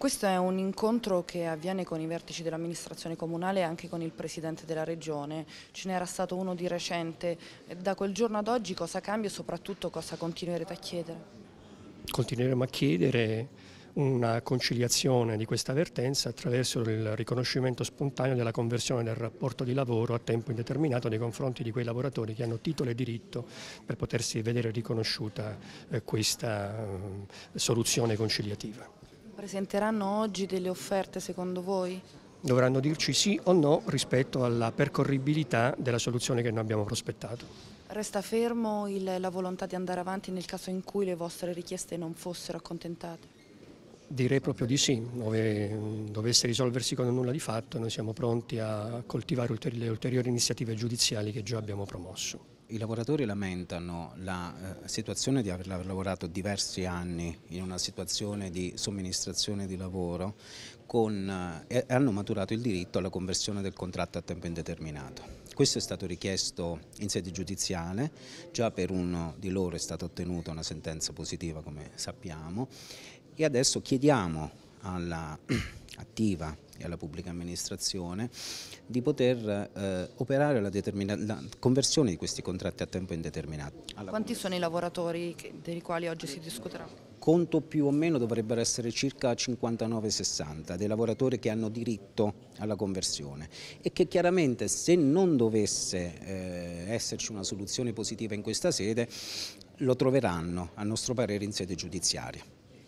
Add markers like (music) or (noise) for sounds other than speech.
Questo è un incontro che avviene con i vertici dell'amministrazione comunale e anche con il Presidente della Regione. Ce n'era stato uno di recente. Da quel giorno ad oggi cosa cambia e soprattutto cosa continuerete a chiedere? Continueremo a chiedere una conciliazione di questa avvertenza attraverso il riconoscimento spontaneo della conversione del rapporto di lavoro a tempo indeterminato nei confronti di quei lavoratori che hanno titolo e diritto per potersi vedere riconosciuta eh, questa eh, soluzione conciliativa. Presenteranno oggi delle offerte secondo voi? Dovranno dirci sì o no rispetto alla percorribilità della soluzione che noi abbiamo prospettato. Resta fermo il, la volontà di andare avanti nel caso in cui le vostre richieste non fossero accontentate? Direi proprio di sì, dove dovesse risolversi con nulla di fatto noi siamo pronti a coltivare ulteriori, le ulteriori iniziative giudiziali che già abbiamo promosso. I lavoratori lamentano la eh, situazione di aver lavorato diversi anni in una situazione di somministrazione di lavoro con, eh, e hanno maturato il diritto alla conversione del contratto a tempo indeterminato. Questo è stato richiesto in sede giudiziale, già per uno di loro è stata ottenuta una sentenza positiva come sappiamo e adesso chiediamo alla (clears throat) attiva e alla pubblica amministrazione di poter eh, operare la, la, conversione di questi contratti a tempo indeterminato. Quanti sono i lavoratori che, dei quali oggi si discuterà? Conto più o meno dovrebbero essere circa 59-60 dei lavoratori che hanno diritto alla conversione e che chiaramente se non dovesse eh, esserci una soluzione positiva in questa sede lo troveranno a nostro parere in sede giudiziaria.